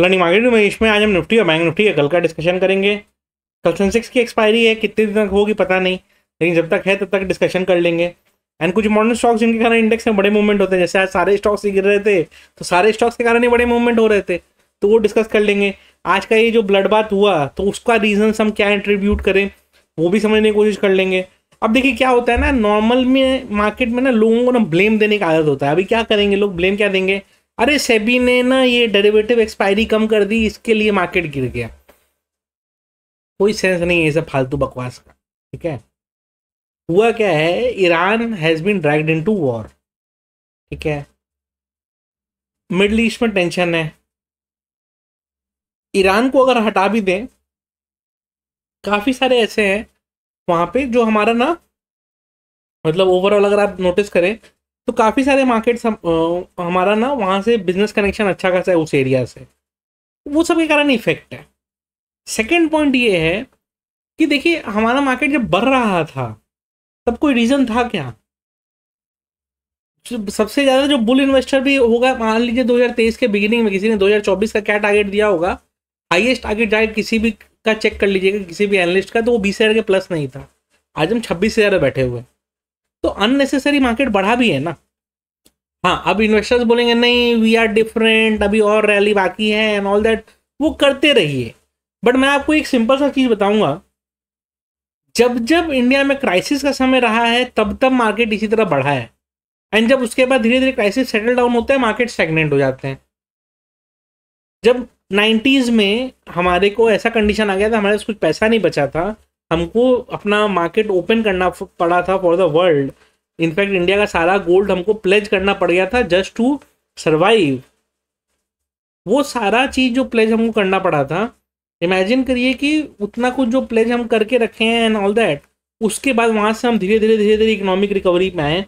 learning market में इसमें आज हम निफ्टी और बैंक निफ्टी का कल का डिस्कशन करेंगे कल सेंसेक्स की एक्सपायरी है कितने दिन तक होगी पता नहीं लेकिन जब तक है तब तक डिस्कशन कर लेंगे एंड कुछ मॉडर्न स्टॉक्स जिनके कारण इंडेक्स में बड़े मूवमेंट होते हैं जैसे आज सारे स्टॉक्स ही गिर रहे थे तो सारे स्टॉक्स के कारण ही बड़े मूवमेंट हो रहे थे तो वो डिस्कस कर लेंगे आज का ये जो ब्लड बात हुआ तो उसका रीजन हम क्या इंट्रीब्यूट करें वो भी समझने की कोशिश कर लेंगे अब देखिए क्या होता है ना नॉर्मल में मार्केट में ना लोगों को ना ब्लेम देने का आदत होता है अभी क्या करेंगे लोग ब्लेम क्या देंगे अरे सेबी ने ना ये डेरिवेटिव एक्सपायरी कम कर दी इसके लिए मार्केट गिर गया कोई सेंस नहीं है सब फालतू बकवास का ठीक है हुआ क्या है Iran has been dragged into war ठीक है मिडल ईस्ट में टेंशन है ईरान को अगर हटा भी दें काफ़ी सारे ऐसे हैं वहाँ पे जो हमारा ना मतलब ओवरऑल अगर आप नोटिस करें तो काफ़ी सारे मार्केट्स हम, हमारा ना वहाँ से बिजनेस कनेक्शन अच्छा खासा है उस एरिया से वो सब के कारण इफेक्ट है सेकेंड पॉइंट ये है कि देखिए हमारा मार्केट जब बढ़ रहा था तब कोई रीज़न था क्या सबसे ज़्यादा जो बुल इन्वेस्टर भी होगा मान लीजिए 2023 के बिगिनिंग में किसी ने 2024 का क्या टारगेट दिया होगा हाईएस्ट टारगेट टारगेट किसी भी का चेक कर लीजिएगा किसी भी एनालिस्ट का तो वो बीस हज़ार के प्लस नहीं था आज हम छब्बीस हज़ार बैठे हुए हैं तो अननेसेसरी मार्केट बढ़ा भी है ना हाँ अब इन्वेस्टर्स बोलेंगे नहीं वी आर डिफरेंट अभी और रैली बाकी है एंड ऑल दैट वो करते रहिए बट मैं आपको एक सिंपल सा चीज़ बताऊंगा जब जब इंडिया में क्राइसिस का समय रहा है तब तब मार्केट इसी तरह बढ़ा है एंड जब उसके बाद धीरे धीरे क्राइसिस सेटल डाउन होता है मार्केट सेगनेंट हो जाते हैं जब नाइन्टीज़ में हमारे को ऐसा कंडीशन आ गया था हमारे पास कुछ पैसा नहीं बचा था हमको अपना मार्केट ओपन करना पड़ा था for the world in fact India का सारा गोल्ड हमको प्लेज करना पड़ गया था जस्ट टू सर्वाइव वो सारा चीज़ जो प्लेज हमको करना पड़ा था इमेजिन करिए कि उतना कुछ जो प्लेज हम करके रखे हैं एंड ऑल दैट उसके बाद वहाँ से हम धीरे धीरे धीरे धीरे इकोनॉमिक रिकवरी में आए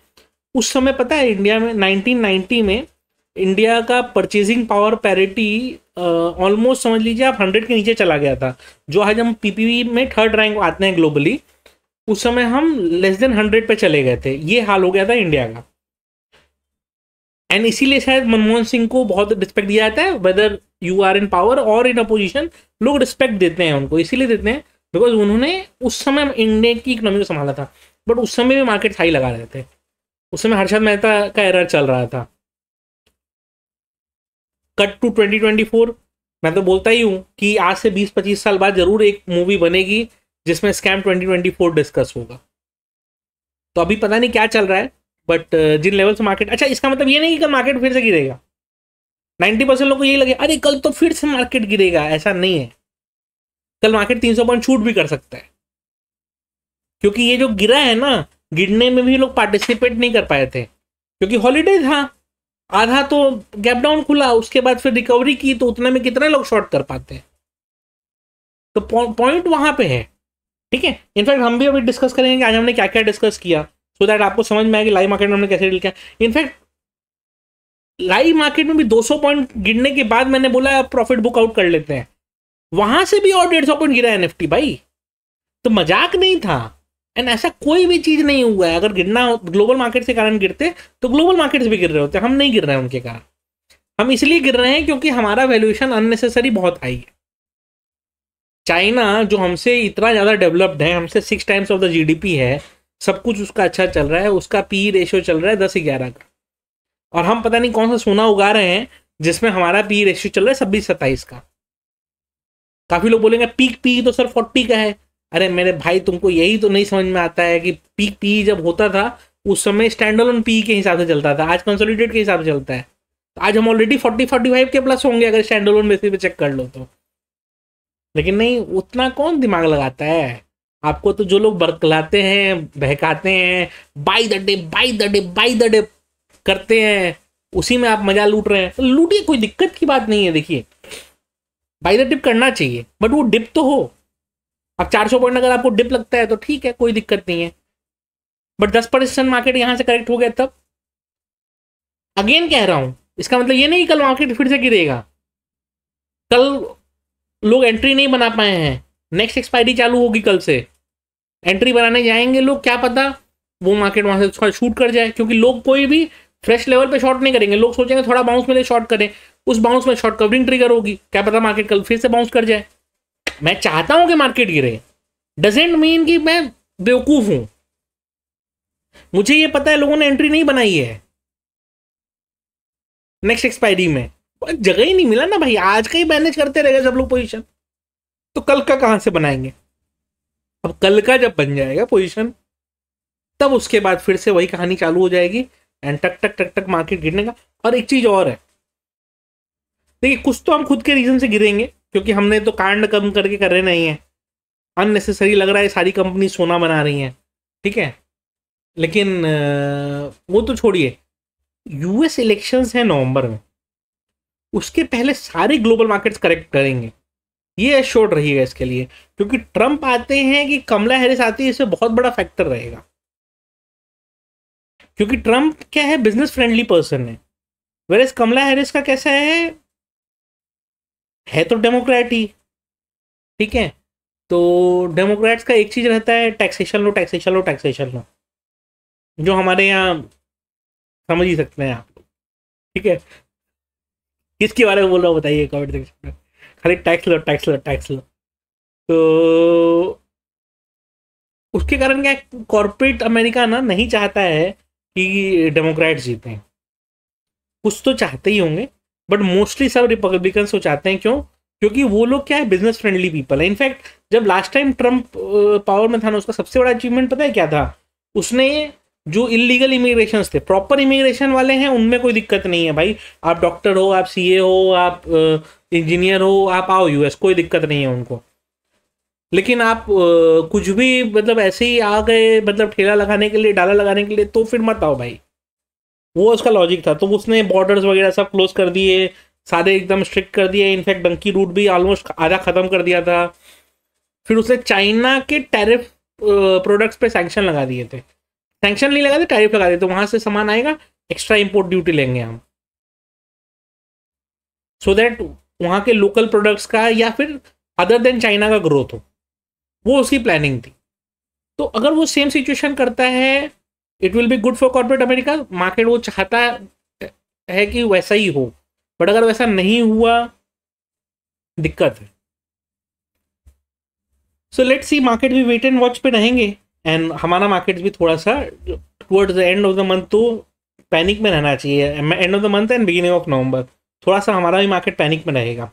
उस समय पता है इंडिया में 1990 में इंडिया का परचेजिंग पावर पैरिटी ऑलमोस्ट समझ लीजिए आप हंड्रेड के नीचे चला गया था जो आज हम पीपीवी में थर्ड रैंक आते हैं ग्लोबली उस समय हम लेस देन हंड्रेड पे चले गए थे ये हाल हो गया था इंडिया का एंड इसीलिए शायद मनमोहन सिंह को बहुत रिस्पेक्ट दिया जाता है whether you are in power और इन अपोजिशन लोग रिस्पेक्ट देते हैं उनको इसीलिए देते हैं बिकॉज उन्होंने उस समय इंडिया की इकोनॉमी को संभाला था बट उस समय भी मार्केट हाई लगा रहे थे उस समय हर्षद मेहता का एरर चल रहा था कट टू 2024 मैं तो बोलता ही हूँ कि आज से 20-25 साल बाद जरूर एक मूवी बनेगी जिसमें स्कैम 2024 डिस्कस होगा तो अभी पता नहीं क्या चल रहा है बट uh, जिन लेवल से मार्केट अच्छा इसका मतलब ये नहीं कि कल मार्केट फिर से गिरेगा 90 परसेंट लोग को यही लगे अरे कल तो फिर से मार्केट गिरेगा ऐसा नहीं है कल मार्केट 300 पॉइंट छूट भी कर सकता है क्योंकि ये जो गिरा है ना गिरने में भी लोग पार्टिसिपेट नहीं कर पाए थे क्योंकि हॉलीडे था आधा तो गैप डाउन खुला उसके बाद फिर रिकवरी की तो उतने में कितने लोग शॉर्ट कर पाते हैं तो पॉइंट वहां पे है ठीक है इनफैक्ट हम भी अभी डिस्कस करेंगे कि आज हमने क्या क्या डिस्कस किया सो so दैट आपको समझ में आएगी लाइव मार्केट में हमने कैसे डील किया इनफैक्ट लाइव मार्केट में भी 200 पॉइंट गिरने के बाद मैंने बोला प्रॉफिट बुक आउट कर लेते हैं वहां से भी और डेढ़ सौ पॉइंट गिरा एन भाई तो मजाक नहीं था एंड ऐसा कोई भी चीज़ नहीं हुआ है अगर गिरना ग्लोबल मार्केट के कारण गिरते तो ग्लोबल मार्केट्स भी गिर रहे होते हम नहीं गिर रहे हैं उनके कारण हम इसलिए गिर रहे हैं क्योंकि हमारा वैल्यूएशन अननेसेसरी बहुत हाई है चाइना जो हमसे इतना ज़्यादा डेवलप्ड है हमसे six times of the GDP है सब कुछ उसका अच्छा चल रहा है उसका पी रेशियो e चल रहा है दस ग्यारह का और हम पता नहीं कौन सा सोना उगा रहे हैं जिसमें हमारा पी रेशियो e चल रहा है छब्बीस सत्ताईस का काफ़ी लोग बोलेंगे पीक पी e तो सर फोर्टी का है अरे मेरे भाई तुमको यही तो नहीं समझ में आता है कि पीक पी जब होता था उस समय स्टैंड ऑन पी के हिसाब से चलता था आज कंसोलिडेट के हिसाब से चलता है तो आज हम ऑलरेडी फोर्टी फोर्टी फाइव के प्लस होंगे अगर स्टैंड ऑन बेसिस पे चेक कर लो तो लेकिन नहीं उतना कौन दिमाग लगाता है आपको तो जो लोग बरकलाते हैं बहकाते हैं by the day by the day by the day करते हैं उसी में आप मजा लूट रहे हैं तो लूटिए कोई दिक्कत की बात नहीं है देखिए बाई द डिप करना चाहिए बट वो डिप तो हो अब 400 पॉइंट अगर आपको डिप लगता है तो ठीक है कोई दिक्कत नहीं है बट 10 परसेंट मार्केट यहां से करेक्ट हो गया तब अगेन कह रहा हूं इसका मतलब ये नहीं कल मार्केट फिर से गिरेगा कल लोग एंट्री नहीं बना पाए हैं नेक्स्ट एक्सपायरी चालू होगी कल से एंट्री बनाने जाएंगे लोग क्या पता वो मार्केट वहां से थोड़ा शूट कर जाए क्योंकि लोग कोई भी फ्रेश लेवल पे शॉर्ट नहीं करेंगे लोग सोचेंगे थोड़ा बाउंस मिले शॉर्ट करें उस बाउंस में शॉर्ट कवरिंग ट्रिगर होगी क्या पता मार्केट कल फिर से बाउंस कर जाए मैं चाहता हूं कि मार्केट गिरे डजेंट मीन कि मैं बेवकूफ हूं मुझे ये पता है लोगों ने एंट्री नहीं बनाई है नेक्स्ट एक्सपायरी में जगह ही नहीं मिला ना भाई आज का ही मैनेज करते रह गए सब लोग पोजिशन तो कल का कहां से बनाएंगे अब कल का जब बन जाएगा पोजीशन तब उसके बाद फिर से वही कहानी चालू हो जाएगी एंड टक टक टक टक मार्केट गिरने का और एक चीज और है देखिए कुछ तो हम खुद के रीजन से गिरेंगे क्योंकि हमने तो कांड कम करके कर रहे नहीं है अननेसेसरी लग रहा है सारी कंपनी सोना बना रही हैं ठीक है लेकिन वो तो छोड़िए यूएस इलेक्शंस हैं नवंबर में उसके पहले सारे ग्लोबल मार्केट्स करेक्ट करेंगे ये एश्योर्ड रहिएगा इसके लिए क्योंकि ट्रंप आते हैं कि कमला हैरिस आती है इससे बहुत बड़ा फैक्टर रहेगा क्योंकि ट्रंप क्या है बिजनेस फ्रेंडली पर्सन है वेर कमला हैरिस का कैसा है है तो डेमोक्रेट ही ठीक है तो डेमोक्रेट्स का एक चीज़ रहता है taxation low taxation low taxation low जो हमारे यहाँ समझ ही सकते हैं आप लोग ठीक है किसके बारे में बोल रहा हूँ बताइए कमेंट सेक्शन में खाली tax low tax low tax low तो उसके कारण क्या कॉरपोरेट अमेरिका ना नहीं चाहता है कि डेमोक्रेट जीते कुछ तो चाहते ही होंगे बट मोस्टली सब रिपब्लिकन हो चाहते हैं क्यों क्योंकि वो लोग क्या है बिजनेस फ्रेंडली पीपल है इनफैक्ट जब लास्ट टाइम ट्रंप पावर में था ना उसका सबसे बड़ा अचीवमेंट पता है क्या था उसने जो इलीगल इमिग्रेशन थे प्रॉपर इमिग्रेशन वाले हैं उनमें कोई दिक्कत नहीं है भाई आप डॉक्टर हो आप सीए हो आप इंजीनियर हो आप आओ यूएस कोई दिक्कत नहीं है उनको लेकिन आप कुछ भी मतलब ऐसे ही आ गए मतलब ठेला लगाने के लिए डाला लगाने के लिए तो फिर मत आओ भाई वो उसका लॉजिक था तो उसने बॉर्डर्स वगैरह सब क्लोज कर दिए सारे एकदम स्ट्रिक्ट कर दिए इनफैक्ट डंकी रूट भी ऑलमोस्ट आधा ख़त्म कर दिया था फिर उसने चाइना के टैरिफ प्रोडक्ट्स पे सैंक्शन लगा दिए थे सैंक्शन नहीं लगा थे तो टैरिफ लगा दिए तो वहाँ से सामान आएगा एक्स्ट्रा इम्पोर्ट ड्यूटी लेंगे हम सो दैट वहाँ के लोकल प्रोडक्ट्स का या फिर अदर देन चाइना का ग्रोथ हो वो उसकी प्लानिंग थी तो अगर वो सेम सिचुएशन करता है it will be good for corporate America market वो चाहता है कि वैसा ही हो बट अगर वैसा नहीं हुआ दिक्कत है सो लेट्स सी मार्केट भी वेट एंड वॉच पे रहेंगे एंड हमारा मार्केट भी थोड़ा सा towards the end of the month तो पैनिक में रहना चाहिए end of the month and beginning of November थोड़ा सा हमारा भी मार्केट पैनिक में रहेगा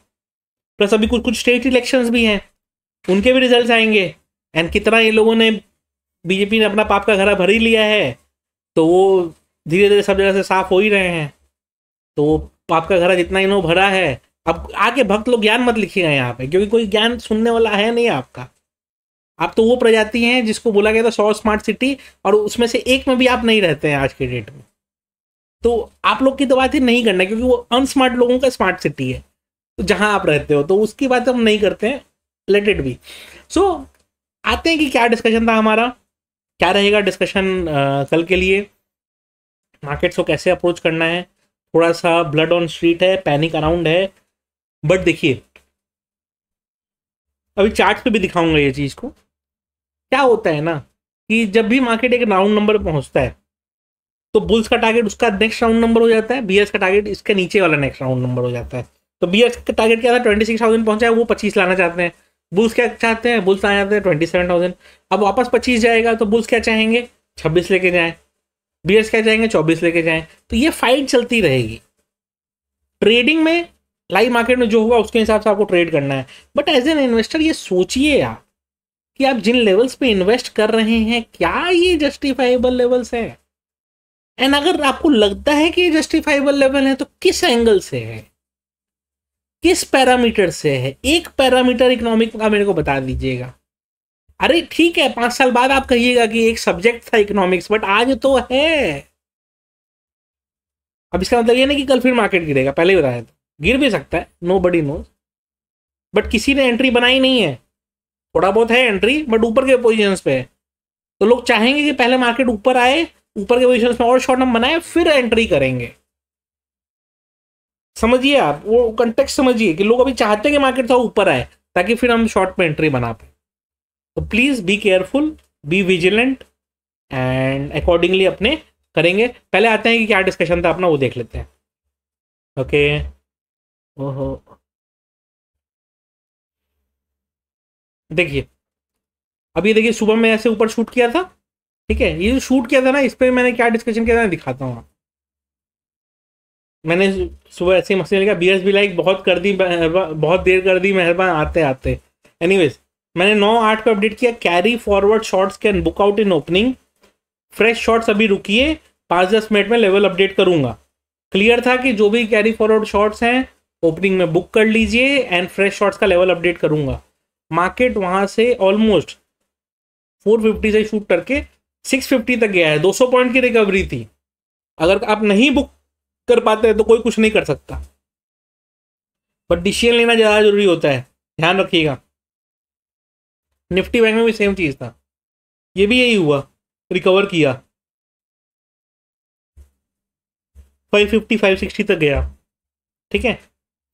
प्लस अभी कुछ कुछ स्टेट इलेक्शंस भी हैं उनके भी रिजल्ट आएंगे एंड कितना ये लोगों ने बीजेपी ने अपना पाप का घरा भर ही लिया है तो वो धीरे धीरे सब जगह से साफ हो ही रहे हैं तो आपका घर जितना इन्हों भरा है अब आके भक्त लोग ज्ञान मत लिखिएगा यहाँ पे क्योंकि कोई ज्ञान सुनने वाला है नहीं आपका आप तो वो प्रजाति हैं जिसको बोला गया था सौ स्मार्ट सिटी और उसमें से एक में भी आप नहीं रहते हैं आज के डेट में तो आप लोग की तो बात ही नहीं करना क्योंकि वो अनस्मार्ट लोगों का स्मार्ट सिटी है तो जहाँ आप रहते हो तो उसकी बात हम नहीं करते हैं लेट इट बी सो आते हैं कि क्या डिस्कशन था हमारा क्या रहेगा डिस्कशन कल के लिए मार्केट्स को कैसे अप्रोच करना है थोड़ा सा ब्लड ऑन स्ट्रीट है पैनिक अराउंड है बट देखिए अभी चार्ट पे भी दिखाऊंगा ये चीज़ को क्या होता है ना कि जब भी मार्केट एक राउंड नंबर पहुंचता है तो बुल्स का टारगेट उसका नेक्स्ट राउंड नंबर हो जाता है बीएस का टारगेट इसके नीचे वाला नेक्स्ट राउंड नंबर हो जाता है तो बीएस का टारगेट क्या था ट्वेंटी सिक्स थाउजेंड पहुंचा है वो पच्चीस लाना चाहते हैं बुल्स क्या चाहते हैं बुल्स आ जाते हैं ट्वेंटी सेवन थाउजेंड अब वापस पच्चीस जाएगा तो बुल्स क्या चाहेंगे छब्बीस लेके जाएं बियर्स क्या चाहेंगे चौबीस लेके जाएं तो ये फाइट चलती रहेगी ट्रेडिंग में लाइव मार्केट में जो होगा उसके हिसाब से आपको ट्रेड करना है बट एज एन इन्वेस्टर ये सोचिए आप कि आप जिन लेवल्स पे इन्वेस्ट कर रहे हैं क्या ये जस्टिफाइबल लेवल्स हैं एंड अगर आपको लगता है कि ये जस्टिफाइबल लेवल है तो किस एंगल से है किस पैरामीटर से है एक पैरामीटर इकोनॉमिक का मेरे को बता दीजिएगा अरे ठीक है पांच साल बाद आप कहिएगा कि एक सब्जेक्ट था इकोनॉमिक्स बट आज तो है अब इसका मतलब ये नहीं कि कल फिर मार्केट गिरेगा पहले ही बताया था गिर भी सकता है नो बडी नोज बट किसी ने एंट्री बनाई नहीं है थोड़ा बहुत है एंट्री बट ऊपर के पोजिशन पे है तो लोग चाहेंगे कि पहले मार्केट ऊपर आए ऊपर के पोजिशन में और शॉर्ट टर्म बनाए फिर एंट्री करेंगे समझिए आप वो कंटेक्ट समझिए कि लोग अभी चाहते हैं कि मार्केट थोड़ा ऊपर आए ताकि फिर हम शॉर्ट में एंट्री बना पाए तो please be careful be vigilant and accordingly अपने करेंगे पहले आते हैं कि क्या डिस्कशन था अपना वो देख लेते हैं ओके ओहो देखिए अब ये देखिए सुबह में ऐसे ऊपर शूट किया था ठीक है ये जो शूट किया था ना इस पर मैंने क्या डिस्कशन किया था दिखाता हूँ मैंने सुबह ऐसे मस्ती लिखा बी एस बी लाइक बहुत कर दी बहुत देर कर दी मेहरबान आते आते एनीवेज मैंने नौ आठ को अपडेट किया carry forward shorts can book out in opening fresh shorts अभी रुकिए पाँच दस मिनट में लेवल अपडेट करूंगा क्लियर था कि जो भी कैरी फॉरवर्ड शॉट्स हैं ओपनिंग में बुक कर लीजिए एंड फ्रेश शॉट्स का लेवल अपडेट करूंगा मार्केट वहाँ से ऑलमोस्ट 450 से शूट करके 650 तक गया है 200 पॉइंट की रिकवरी थी अगर आप नहीं बुक कर पाते हैं तो कोई कुछ नहीं कर सकता बट डिसीजन लेना ज़्यादा जरूरी होता है ध्यान रखिएगा निफ्टी बैंक में भी सेम चीज़ था ये भी यही हुआ रिकवर किया 550 560 तक गया ठीक है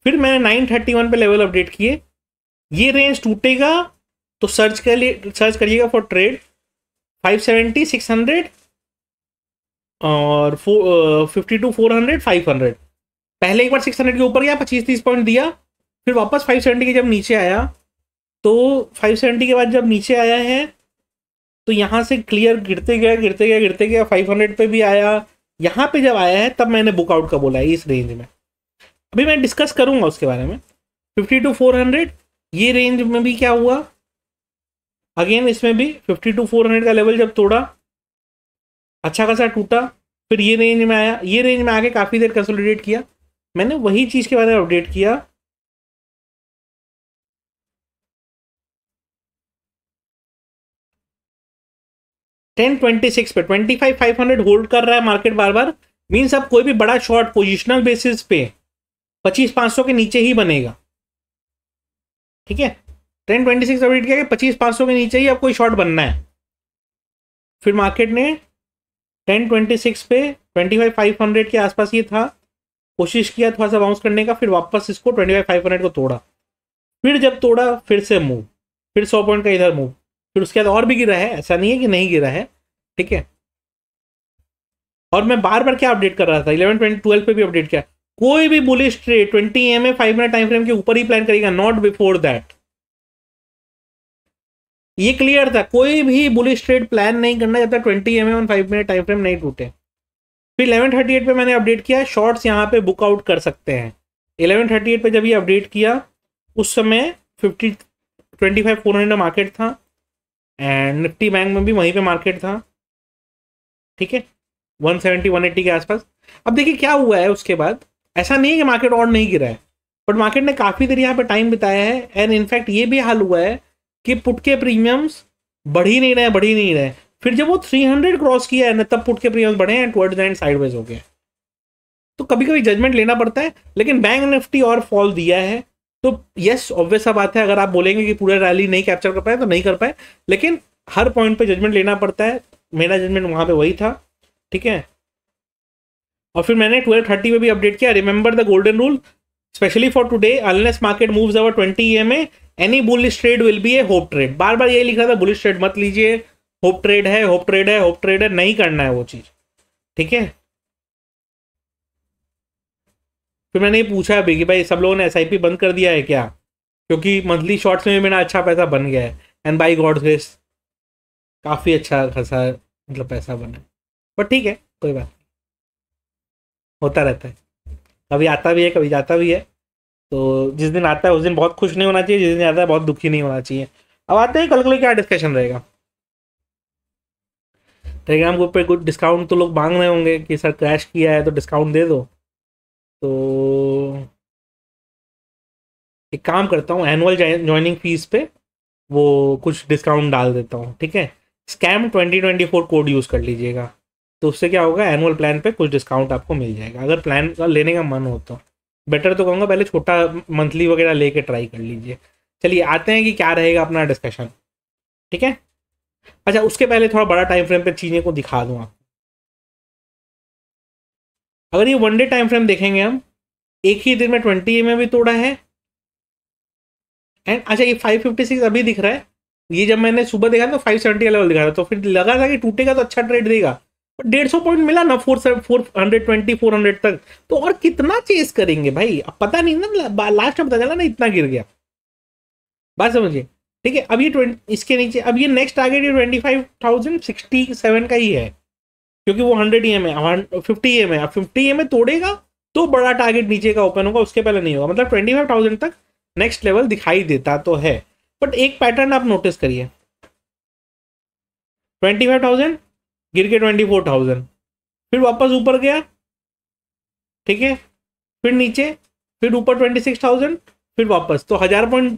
फिर मैंने 931 पे लेवल अपडेट किए ये रेंज टूटेगा तो सर्च कर लिए सर्च करिएगा फॉर ट्रेड 570 600 और fifty two four hundred five hundred पहले एक बार सिक्स हंड्रेड के ऊपर गया पच्चीस तीस पॉइंट दिया फिर वापस फाइव सेवेंटी के जब नीचे आया तो फाइव सेवेंटी के बाद जब नीचे आया है तो यहाँ से क्लियर गिरते गया गिरते गया गिरते गया फाइव हंड्रेड पर भी आया यहाँ पे जब आया है तब मैंने बुकआउट का बोला है इस रेंज में अभी मैं डिस्कस करूँगा उसके बारे में फिफ्टी टू फोर हंड्रेड ये रेंज में भी क्या हुआ अगेन इसमें भी फिफ्टी टू फोर हंड्रेड का लेवल जब तोड़ा अच्छा खासा टूटा फिर ये रेंज में आया ये रेंज में आके काफ़ी देर कंसोलिडेट किया मैंने वही चीज़ के बारे में अपडेट किया टेन ट्वेंटी सिक्स पे twenty five five hundred hold कर रहा है मार्केट बार बार मीन्स अब कोई भी बड़ा शॉर्ट पोजिशनल बेसिस पे पच्चीस पाँच सौ के नीचे ही बनेगा ठीक है टेन ट्वेंटी सिक्स अपडेट किया कि पच्चीस पाँच सौ के नीचे ही अब कोई शॉर्ट बनना है फिर मार्केट ने टेन ट्वेंटी सिक्स पे ट्वेंटी फाइव फाइव हंड्रेड के आसपास ये था कोशिश किया थोड़ा सा बाउंस करने का फिर वापस इसको ट्वेंटी फाइव फाइव हंड्रेड को तोड़ा फिर जब तोड़ा फिर से मूव फिर सौ पॉइंट का इधर मूव फिर उसके बाद और भी गिरा है ऐसा नहीं है कि नहीं गिरा है ठीक है और मैं बार बार क्या अपडेट कर रहा था इलेवन ट्वेंटी ट्वेल्व पर भी अपडेट किया कोई भी bullish trade twenty M A five minute time frame के ऊपर ही प्लान करेगा नॉट बिफोर दैट ये क्लियर था कोई भी बुलिश ट्रेड प्लान नहीं करना जब तक twenty M M five minute time frame नहीं टूटे फिर इलेवन थर्टी एट पर मैंने अपडेट किया शॉर्ट्स यहाँ पे बुक आउट कर सकते हैं इलेवन थर्टी एट पर जब ये अपडेट किया उस समय fifty twenty five four hundred market था एंड निफ्टी बैंक में भी वहीं पे मार्केट था ठीक है वन सेवेंटी वन एट्टी के आसपास अब देखिए क्या हुआ है उसके बाद ऐसा नहीं है कि मार्केट और नहीं गिरा है बट मार्केट ने काफ़ी देर यहाँ पर टाइम बिताया है एंड इनफैक्ट ये भी हाल हुआ है कि पुट के प्रीमियम्स बढ़ ही नहीं रहे बढ़ ही नहीं रहे फिर जब वो 300 क्रॉस किया है ना तब पुट के प्रीमियम बढ़े हैं द एंड साइडवेज हो गए तो कभी कभी जजमेंट लेना पड़ता है लेकिन बैंक निफ्टी और फॉल दिया है तो यस ऑब्वियस सा बात है अगर आप बोलेंगे कि पूरा रैली नहीं कैप्चर कर पाए तो नहीं कर पाए लेकिन हर पॉइंट पे जजमेंट लेना पड़ता है मेरा जजमेंट वहाँ पे वही था ठीक है और फिर मैंने ट्वेल्व थर्टी में भी अपडेट किया remember the golden rule specially for today unless market moves our twenty E M A any bullish trade will be a hope trade बार बार यही लिख रहा था बुलिश ट्रेड मत लीजिए होप ट्रेड है होप ट्रेड है होप ट्रेड है नहीं करना है वो चीज ठीक है फिर मैंने ये पूछा अभी कि भाई सब लोगों ने एस बंद कर दिया है क्या क्योंकि मंथली शॉर्ट्स में भी मेरा अच्छा पैसा बन गया है एंड बाई गॉड ग्रेस काफ़ी अच्छा खासा मतलब पैसा बना बट ठीक है कोई बात नहीं होता रहता है कभी आता भी है कभी जाता भी है तो जिस दिन आता है उस दिन बहुत खुश नहीं होना चाहिए जिस दिन आता है बहुत दुखी नहीं होना चाहिए अब आते हैं कल कल क्या डिस्कशन रहेगा टेलीग्राम ग्रुप पे कुछ डिस्काउंट तो लोग मांग रहे होंगे कि सर क्रैश किया है तो डिस्काउंट दे दो तो एक काम करता हूँ एनुअल ज्वाइनिंग फीस पे वो कुछ डिस्काउंट डाल देता हूँ ठीक है स्कैम 2024 कोड यूज़ कर लीजिएगा तो उससे क्या होगा एनुअल प्लान पे कुछ डिस्काउंट आपको मिल जाएगा अगर प्लान का लेने का मन हो तो बेटर तो कहूँगा पहले छोटा मंथली वगैरह लेके ट्राई कर लीजिए चलिए आते हैं कि क्या रहेगा अपना डिस्कशन ठीक है अच्छा उसके पहले थोड़ा बड़ा टाइम फ्रेम पर चीज़ें को दिखा दूँ आप अगर ये वन डे टाइम फ्रेम देखेंगे हम एक ही दिन में ट्वेंटी एम भी तोड़ा है एंड अच्छा ये फाइव फिफ्टी सिक्स अभी दिख रहा है ये जब मैंने सुबह देखा तो फाइव सेवेंटी का लेवल दिखा रहा तो फिर लगा था कि टूटेगा तो अच्छा ट्रेड देगा डेढ़ सौ पॉइंट मिला ना four seven four hundred twenty four hundred तक तो और कितना चेस करेंगे भाई अब पता नहीं ना लास्ट में पता चला ना इतना गिर गया बात समझिए ठीक है अब ये ट्वेंटी इसके नीचे अब ये नेक्स्ट टारगेट ये twenty five thousand sixty seven का ही है क्योंकि वो हंड्रेड ई एम है फिफ्टी ई एम है अब फिफ्टी ई एम तोड़ेगा तो बड़ा टारगेट नीचे का ओपन होगा उसके पहले नहीं होगा मतलब ट्वेंटी फाइव थाउजेंड तक नेक्स्ट लेवल दिखाई देता तो है बट एक पैटर्न आप नोटिस करिए ट्वेंटी फाइव थाउजेंड गिर के ट्वेंटी फोर थाउजेंड फिर वापस ऊपर गया ठीक है फिर नीचे फिर ऊपर ट्वेंटी सिक्स थाउजेंड फिर वापस तो हज़ार पॉइंट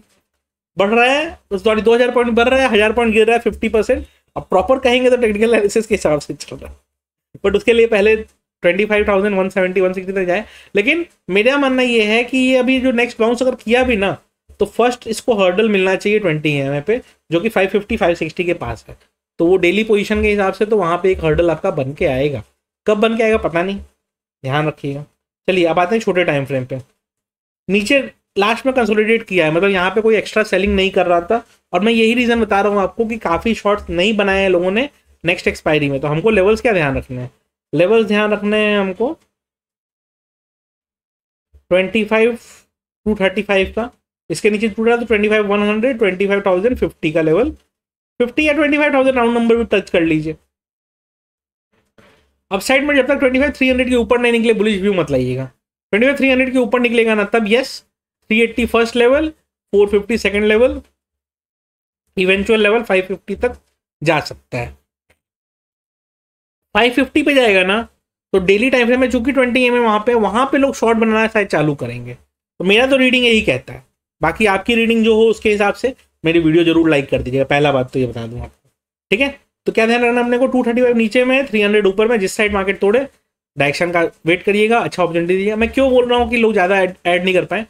बढ़ रहा है सॉरी तो दो हज़ार पॉइंट बढ़ रहा है हज़ार पॉइंट गिर रहा है फिफ्टी परसेंट अब प्रॉपर कहेंगे तो टेक्निकल एनालिसिस के हिसाब से चल रहा है बट उसके लिए पहले twenty five thousand one seventy one sixty तक जाए लेकिन मेरा मानना यह है कि ये अभी जो नेक्स्ट बाउंस अगर किया भी ना तो फर्स्ट इसको हर्डल मिलना चाहिए ट्वेंटी एम पे जो कि फाइव फिफ्टी फाइव सिक्सटी के पास है तो वो डेली पोजिशन के हिसाब से तो वहाँ पर एक हर्डल आपका बन के आएगा कब बन के आएगा पता नहीं ध्यान रखिएगा चलिए अब आते हैं छोटे टाइम फ्रेम पे नीचे लास्ट में कंसोलिडेट किया है मतलब यहाँ पे कोई एक्स्ट्रा सेलिंग नहीं कर रहा था और मैं यही रीज़न बता रहा हूँ आपको कि काफ़ी शॉर्ट्स नहीं बनाए हैं लोगों ने नेक्स्ट एक्सपायरी में तो हमको लेवल्स क्या ध्यान रखने हैं लेवल्स ध्यान रखने हैं हमको twenty five two thirty five का इसके नीचे टूटा तो twenty five one hundred twenty five thousand fifty का लेवल फिफ्टी या twenty five thousand round number भी टच कर लीजिए अपसाइड में जब तक ट्वेंटी फाइव थ्री हंड्रेड के ऊपर नहीं निकले बुलिश व्यू मत लाइएगा ट्वेंटी फाइव थ्री हंड्रेड के ऊपर निकलेगा ना तब yes three eighty first level four fifty second level eventual level five fifty तक जा सकता है फाइव फिफ्टी पे जाएगा ना तो डेली टाइम फ्रेम में चूंकि ट्वेंटी एम है वहाँ पे वहाँ पर लोग शॉर्ट बनाना शायद चालू करेंगे तो मेरा तो रीडिंग यही कहता है बाकी आपकी रीडिंग जो हो उसके हिसाब से मेरी वीडियो जरूर लाइक कर दीजिएगा पहला बात तो ये बता दूँ आपको ठीक है तो क्या ध्यान रखना अपने को टू थर्टी फाइव नीचे में थ्री हंड्रेड ऊपर में जिस साइड मार्केट तोड़े डायरेक्शन का वेट करिएगा अच्छा अपॉर्चुनिटी दीजिए मैं क्यों बोल रहा हूँ कि लोग ज़्यादा ऐड नहीं कर पाए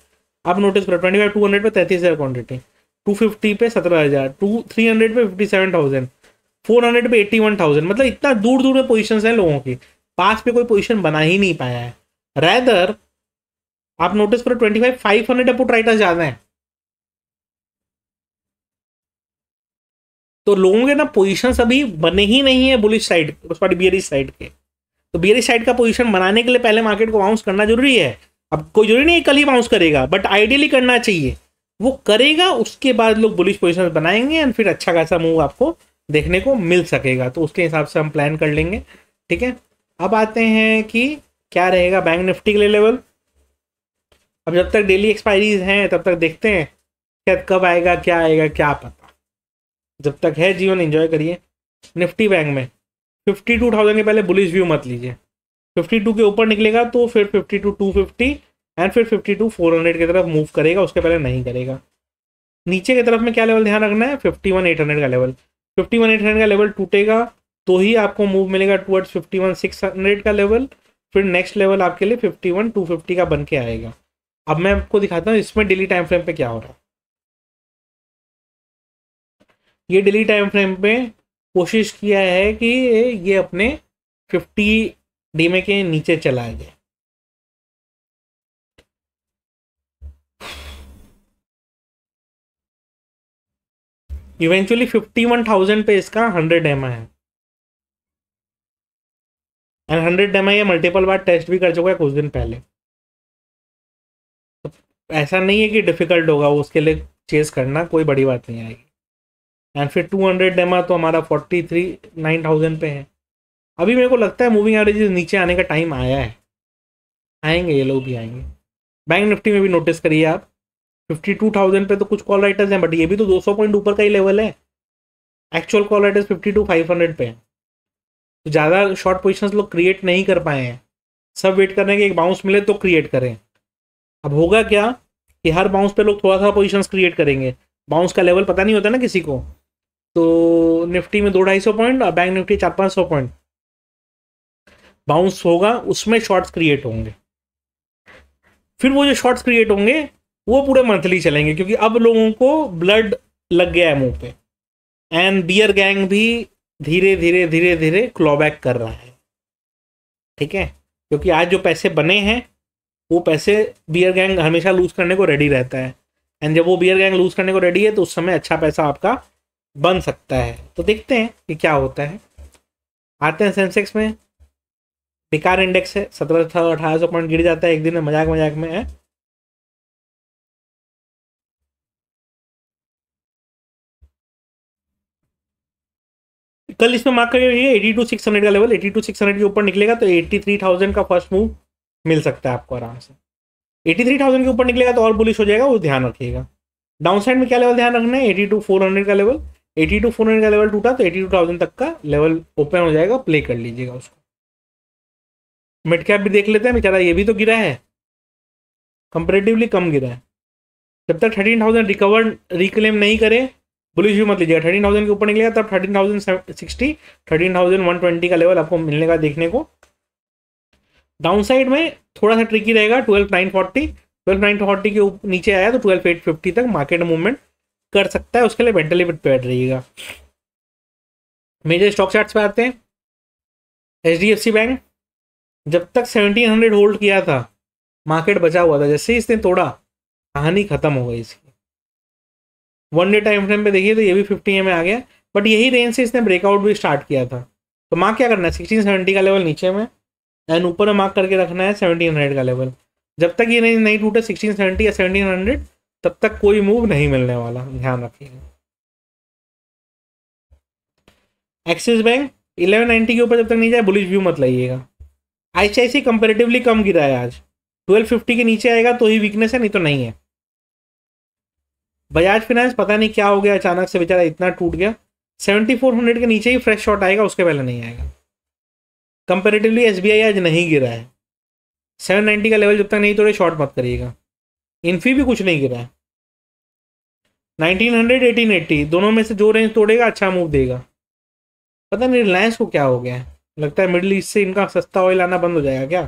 आप नोटिस करो ट्वेंटी फाइव टू हंड्रेड पर तैंतीस हज़ार क्वान्टिटी टू फिफ्टी पे सत्रह हज़ार टू थ्री हंड्रेड पे fifty seven thousand four hundred पे एट्टी वन थाउजेंड मतलब इतना दूर दूर में पोजिशन है लोगों की पास पे कोई पोजिशन बना ही नहीं पाया है रैदर आप नोटिस करो twenty five five hundred put writers ज़्यादा हैं तो लोगों के ना पोजिशन अभी बने ही नहीं है bullish side sorry bearish side के तो बियरिश साइड का पोजिशन बनाने के लिए पहले मार्केट को बाउंस करना जरूरी है अब कोई जरूरी नहीं कल ही बाउंस करेगा बट आइडियली करना चाहिए वो करेगा उसके बाद लोग बुलिश पोजिशन बनाएंगे एंड फिर अच्छा खासा मूव आपको देखने को मिल सकेगा तो उसके हिसाब से हम प्लान कर लेंगे ठीक है अब आते हैं कि क्या रहेगा बैंक निफ्टी के लिए लेवल अब जब तक डेली एक्सपायरीज हैं तब तक देखते हैं कब आएगा क्या आएगा क्या पता जब तक है जीवन एंजॉय करिए निफ्टी बैंक में फिफ्टी टू थाउजेंड के पहले बुलिश व्यू मत लीजिए फिफ्टी टू के ऊपर निकलेगा तो फिर fifty two two fifty and फिर फिफ्टी टू फोर हंड्रेड की तरफ मूव करेगा उसके पहले नहीं करेगा नीचे की तरफ में क्या लेवल ध्यान रखना है फिफ्टी वन एट हंड्रेड का level fifty one eight hundred का लेवल टूटेगा तो ही आपको मूव मिलेगा towards fifty one six hundred का लेवल फिर नेक्स्ट लेवल आपके लिए फिफ्टी वन टू फिफ्टी का बन के आएगा अब मैं आपको दिखाता हूँ इसमें डेली टाइम फ्रेम पे क्या हो रहा है ये डेली टाइम फ्रेम पे कोशिश किया है कि ये अपने फिफ्टी डीमे के नीचे चला गया इवेंचुअली फिफ्टी वन थाउजेंड पे इसका हंड्रेड एम है एंड हंड्रेड एम ये मल्टीपल बार टेस्ट भी कर चुका है कुछ दिन पहले तो ऐसा नहीं है कि डिफिकल्ट होगा उसके लिए चेस करना कोई बड़ी बात नहीं आएगी एंड फिर 200 डेमा तो हमारा 43 9000 पे है अभी मेरे को लगता है मूविंग एवरेज नीचे आने का टाइम आया है आएंगे ये लोग भी आएंगे बैंक निफ्टी में भी नोटिस करिए आप 52,000 पे तो कुछ कॉल राइटर्स हैं बट ये भी तो 200 पॉइंट ऊपर का ही लेवल है actual call writers fifty hundred पे हैं तो ज़्यादा शॉर्ट पोजिशन लोग क्रिएट नहीं कर पाए हैं सब वेट कर रहे हैं कि एक बाउंस मिले तो क्रिएट करें अब होगा क्या कि हर बाउंस पे लोग थोड़ा सा पोजिशन क्रिएट करेंगे बाउंस का लेवल पता नहीं होता ना किसी को तो निफ्टी में दो ढाई सौ पॉइंट और बैंक निफ्टी चार पाँच सौ पॉइंट बाउंस होगा उसमें शॉर्ट्स क्रिएट होंगे फिर वो जो शॉर्ट्स क्रिएट होंगे वो पूरे मंथली चलेंगे क्योंकि अब लोगों को ब्लड लग गया है मुंह पे एंड बियर गैंग भी धीरे धीरे धीरे धीरे क्लॉबैक कर रहा है ठीक है क्योंकि आज जो पैसे बने हैं वो पैसे बियर गैंग हमेशा लूज करने को रेडी रहता है एंड जब वो बियर गैंग लूज करने को रेडी है तो उस समय अच्छा पैसा आपका बन सकता है तो देखते हैं कि क्या होता है आते हैं सेंसेक्स में बेकार इंडेक्स है सत्रह सौ अठारह सौ पॉइंट गिर जाता है एक दिन में मजाक मजाक में है कल इसमें मार्क कर एटी टू सिक्स हंड्रेड का level eighty two six hundred के ऊपर निकलेगा तो एट्टी थ्री थाउजेंड का फर्स्ट मूव मिल सकता है आपको आराम से एटी थ्री थाउजेंड के ऊपर निकलेगा तो और बुलिश हो जाएगा वो ध्यान रखिएगा डाउन साइड में क्या लेवल ध्यान रखना है एटी टू फोर हंड्रेड का level eighty two four hundred का लेवल टूटा तो एटी टू थाउजेंड तक का लेवल ओपन हो जाएगा प्ले कर लीजिएगा उसको मिड कैप भी देख लेते हैं बेचारा ये भी तो गिरा है कंपेरेटिवली कम गिरा है जब तक थर्टीन थाउजेंड रिकवर रिक्लेम नहीं करे बुलिश भी मत लीजिएगा थर्टीन थाउजेंड के ऊपर निकलेगा तब thirteen thousand sixty thirteen thousand one twenty का लेवल आपको मिलने का देखने को डाउन साइड में थोड़ा सा ट्रिकी रहेगा twelve nine forty twelve nine forty के नीचे आया तो ट्वेल्व एट फिफ्टी तक मार्केट मूवमेंट कर सकता है उसके लिए मेंटली प्रिपेयर रहिएगा मेजर स्टॉक चार्ट्स पे आते हैं H D F C bank जब तक सेवनटीन हंड्रेड होल्ड किया था मार्केट बचा हुआ था जैसे ही इसने तोड़ा कहानी खत्म हो गई इसकी वन डे टाइम फ्रेम पे देखिए तो ये भी फिफ्टी एम आ गया बट यही रेंज से इसने ब्रेकआउट भी स्टार्ट किया था तो मार्क क्या करना है सिक्सटीन सेवेंटी का लेवल नीचे में एंड ऊपर में मार्क करके रखना है सेवनटीन हंड्रेड का लेवल जब तक ये रेंज नहीं टूटे सिक्सटीन सेवेंटी या सेवनटीन हंड्रेड तब तक कोई मूव नहीं मिलने वाला ध्यान रखिएगा एक्सिस बैंक 1190 के ऊपर जब तक नहीं जाए बुलिश व्यू मत लाइएगा आईसीआईसी कंपेरेटिवली कम गिरा है आज 1250 के नीचे आएगा तो ही वीकनेस है नहीं तो नहीं है बजाज फिनेंस पता नहीं क्या हो गया अचानक से बेचारा इतना टूट गया 7400 के नीचे ही फ्रेश शॉट आएगा उसके पहले नहीं आएगा कंपेरेटिवली एस आज नहीं गिरा है 790 का लेवल जब तक नहीं तोड़े शॉर्ट मत करिएगा इन्फी भी कुछ नहीं गिरा है एटीन एट्टी दोनों में से जो रेंज तोड़ेगा अच्छा मूव देगा पता नहीं रिलायंस को क्या हो गया है लगता है मिडिल ईस्ट से इनका सस्ता ऑयल आना बंद हो जाएगा क्या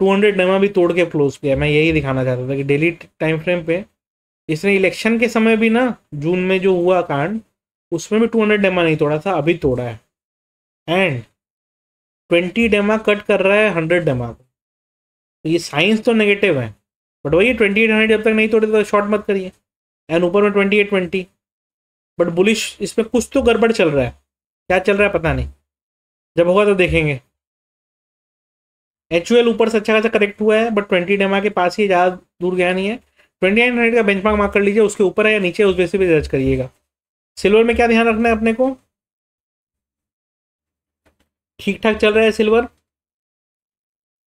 टू हंड्रेड नवा भी तोड़ के क्लोज किया मैं यही दिखाना चाहता था कि डेली टाइम फ्रेम पे इसने इलेक्शन के समय भी ना जून में जो हुआ कांड उसमें भी टू हंड्रेड डेमा नहीं तोड़ा था अभी तोड़ा है एंड ट्वेंटी डेमा कट कर रहा है हंड्रेड डेमा को तो ये साइंस तो नेगेटिव है बट वही ट्वेंटी एट हंड्रेड जब तक नहीं तोड़े तो शॉर्ट मत करिए एंड ऊपर में twenty eight twenty but bullish इसमें कुछ तो गड़बड़ चल रहा है क्या चल रहा है पता नहीं जब होगा तो देखेंगे एच ऊपर से अच्छा खासा करेक्ट हुआ है बट ट्वेंटी डेमा के पास ही ज़्यादा दूर गया नहीं है ट्वेंटी नाइन हंड्रेड का बेंच मार्क मार्क कर लीजिए उसके ऊपर है या नीचे उस बेसिस पे जज करिएगा सिल्वर में क्या ध्यान रखना है अपने को ठीक ठाक चल रहा है silver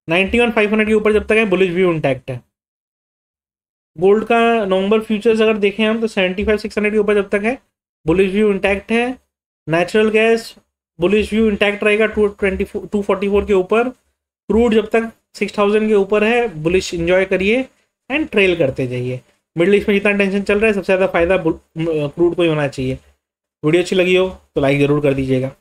ninety one five hundred के ऊपर जब तक है बुलिश व्यू इंटैक्ट है गोल्ड का नॉर्मल फ्यूचर्स अगर देखें हम तो सेवेंटी फाइव सिक्स हंड्रेड के ऊपर जब तक है बुलिश व्यू इंटैक्ट है natural gas bullish view intact रहेगा two twenty two forty four के ऊपर क्रूड जब तक सिक्स थाउजेंड के ऊपर है बुलिश इंजॉय करिए एंड ट्रेल करते जाइए मिडल ईस्ट में जितना टेंशन चल रहा है सबसे ज़्यादा फायदा क्रूड को ही होना चाहिए वीडियो अच्छी लगी हो तो लाइक ज़रूर कर दीजिएगा